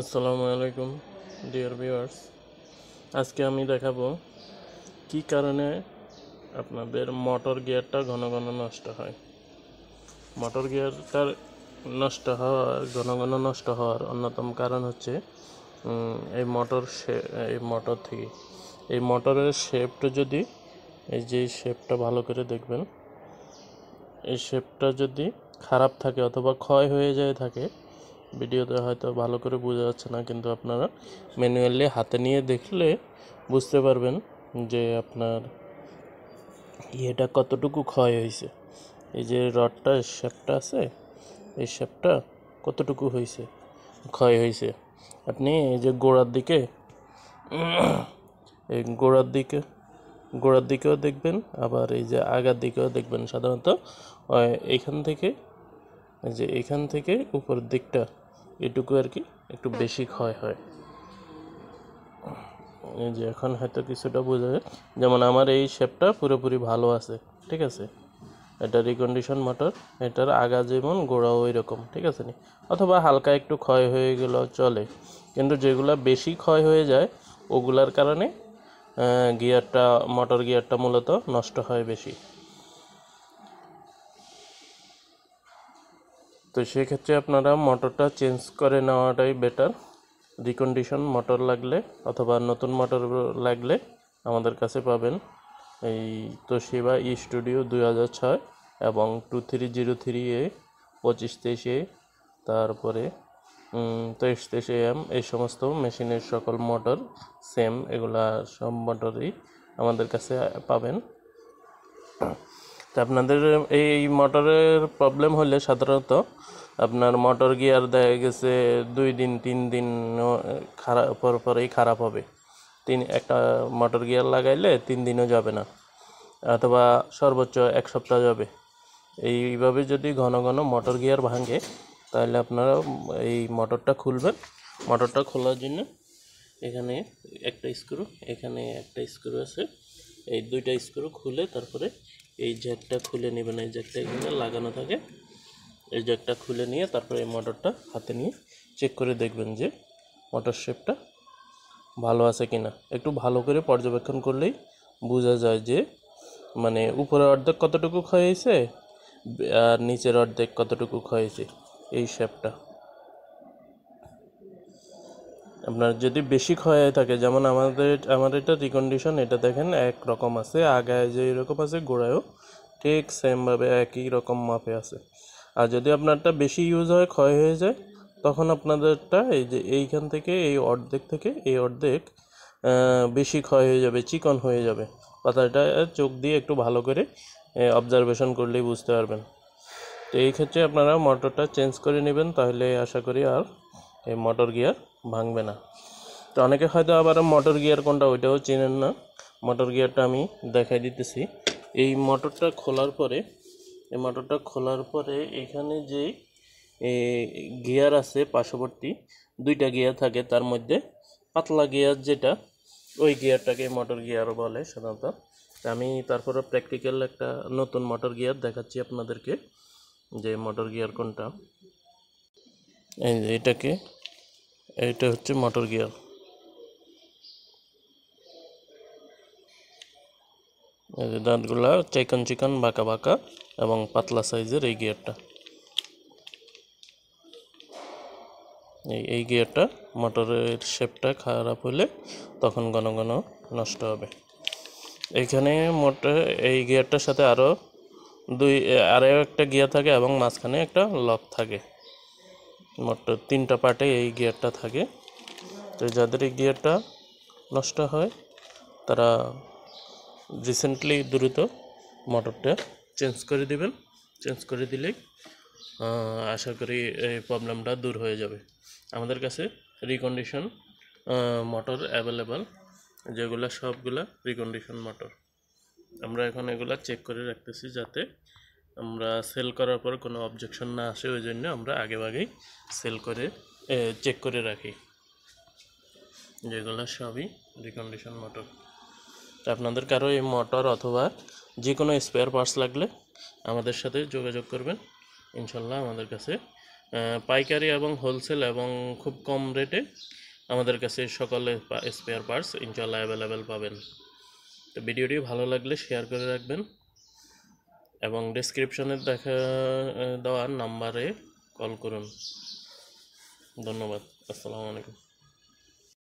আসসালামু আলাইকুম dear viewers আজকে আমি দেখাবো কি কারণে আপনাদের মোটর গিয়ারটা ঘন ঘন নষ্ট হয় মোটর গিয়ারটার নষ্ট হওয়ার ঘন ঘন নষ্ট হওয়ার অন্যতম কারণ হচ্ছে এই মোটর এই মোটর থেকে এই মোটরের শেপটা যদি এই যে শেপটা ভালো করে দেখবেন এই শেপটা যদি খারাপ থাকে অথবা ক্ষয় হয়ে যায় থাকে ভিডিওতে হয়তো ভালো করে বোঝা যাচ্ছে না কিন্তু আপনারা ম্যানুয়ালি হাতে নিয়ে দেখলে বুঝতে পারবেন যে আপনার ইয়েটা কতটুকু ক্ষয় হয়েছে এই যে রডটা শেপটা আছে এই শেপটা কতটুকু হয়েছে ক্ষয় হয়েছে আপনি এই যে গোড়ার দিকে এই গোড়ার দিকে গোড়ার দিকেও দেখবেন আবার এই যে আগার দিকেও দেখবেন সাধারণত এখান থেকে যে এখান থেকে উপর দিকটা এটুকু আর কি একটু বেশি ক্ষয় হয় এই যে এখন হয়তো কিছুটা বোঝা যায় যেমন আমার এই শেপটা পুরোপুরি ভালো আছে ঠিক আছে এটা রিকন্ডিশন মোটর এটার আগা যেমন গোড়াও এরকম ঠিক আছে নি অথবা হালকা একটু ক্ষয় হয়ে গেল চলে কিন্তু যেগুলো বেশি ক্ষয় হয়ে যায় ওগুলার কারণে গিয়ারটা মোটর গিয়ারটা মূলত নষ্ট হয় বেশি তো সেক্ষেত্রে আপনারা মোটরটা চেঞ্জ করে নেওয়াটাই বেটার রিকন্ডিশন মোটর লাগলে অথবা নতুন মোটর লাগলে আমাদের কাছে পাবেন এই তো সেবা ই স্টুডিও দুই হাজার ছয় এবং টু থ্রি জিরো থ্রি এ পঁচিশ তেইশে তারপরে তেইশ তেইশ এম এই সমস্ত মেশিনের সকল মোটর সেম এগুলা সব মোটরই আমাদের কাছে পাবেন তো আপনাদের এই মোটরের প্রবলেম হলে সাধারণত আপনার মোটর গিয়ার দেখা গেছে দুই দিন তিন দিন খারাপ পর পরেই খারাপ হবে তিন একটা মোটর গিয়ার লাগাইলে তিন দিনও যাবে না অথবা সর্বোচ্চ এক সপ্তাহ যাবে এইভাবে যদি ঘন ঘন মোটর গিয়ার ভাঙে তাহলে আপনারা এই মোটরটা খুলবেন মোটরটা খোলার জন্য এখানে একটা স্ক্রু এখানে একটা স্ক্রু আছে এই দুইটা স্ক্রু খুলে তারপরে এই জ্যাকটা খুলে নেবেন এই জ্যাকটা এখানে লাগানো থাকে এই জ্যাকটা খুলে নিয়ে তারপরে এই মোটরটা হাতে নিয়ে চেক করে দেখবেন যে মোটর শেপটা ভালো আছে কিনা একটু ভালো করে পর্যবেক্ষণ করলেই বোঝা যায় যে মানে উপরে অর্ধেক কতটুকু ক্ষয় হয়েছে আর নিচের অর্ধেক কতটুকু ক্ষয় হয়েছে এই শেপটা আপনার যদি বেশি হয়ে থাকে যেমন আমাদের আমার এটা রিকন্ডিশন এটা দেখেন এক রকম আছে আগায় যে এরকম আছে গোড়ায়ও ঠিক সেমভাবে একই রকম মাপে আছে আর যদি আপনারটা বেশি ইউজ হয় ক্ষয় হয়ে যায় তখন আপনাদেরটা এই যে এইখান থেকে এই অর্ধেক থেকে এই অর্ধেক বেশি ক্ষয় হয়ে যাবে চিকন হয়ে যাবে পাতাটা চোখ দিয়ে একটু ভালো করে অবজারভেশন করলেই বুঝতে পারবেন তো এই ক্ষেত্রে আপনারা মোটরটা চেঞ্জ করে নেবেন তাহলে আশা করি আর এই মোটর গিয়ার ভাঙবে না তো অনেকে হয়তো আবার মোটর গিয়ার কোনটা ওইটাও চেনেন না মোটর গিয়ারটা আমি দেখাই দিতেছি এই মোটরটা খোলার পরে এই মোটরটা খোলার পরে এখানে যে গিয়ার আছে পার্শ্ববর্তী দুইটা গিয়ার থাকে তার মধ্যে পাতলা গিয়ার যেটা ওই গিয়ারটাকে মোটর গিয়ারও বলে সাধারণত আমি তারপরে প্র্যাকটিক্যাল একটা নতুন মোটর গিয়ার দেখাচ্ছি আপনাদেরকে যে মোটর গিয়ার কোনটা এটাকে এইটা হচ্ছে মোটর গিয়ার এই যে দাঁতগুলা চিকন চিকন বাঁকা বাঁকা এবং পাতলা সাইজের এই গিয়ারটা এই এই গিয়ারটা মোটরের শেপটা খারাপ হলে তখন ঘন ঘন নষ্ট হবে এখানে মোটর এই গিয়ারটার সাথে আরও দুই আরও একটা গিয়ার থাকে এবং মাঝখানে একটা লক থাকে মোট তিনটা পার্টে এই গিয়ারটা থাকে তো যাদের এই গিয়ারটা নষ্ট হয় তারা রিসেন্টলি দ্রুত মোটরটা চেঞ্জ করে দেবেন চেঞ্জ করে দিলেই আশা করি এই প্রবলেমটা দূর হয়ে যাবে আমাদের কাছে রিকন্ডিশন মোটর অ্যাভেলেবল যেগুলো সবগুলা রিকন্ডিশন মোটর আমরা এখন এগুলা চেক করে রাখতেছি যাতে আমরা সেল করার পর কোনো অবজেকশন না আসে ওই জন্য আমরা আগেভাগেই সেল করে চেক করে রাখি যেগুলো সবই রিকন্ডিশন মোটর আপনাদের কারো এই মোটর অথবা যে কোনো স্পেয়ার পার্টস লাগলে আমাদের সাথে যোগাযোগ করবেন ইনশাল্লাহ আমাদের কাছে পাইকারি এবং হোলসেল এবং খুব কম রেটে আমাদের কাছে সকলে স্পেয়ার পার্টস ইনশাল্লাহ অ্যাভেলেবেল পাবেন তো ভিডিওটি ভালো লাগলে শেয়ার করে রাখবেন এবং ডিসক্রিপশনে দেখা দেওয়ার নাম্বারে কল করুন ধন্যবাদ আসসালামু আলাইকুম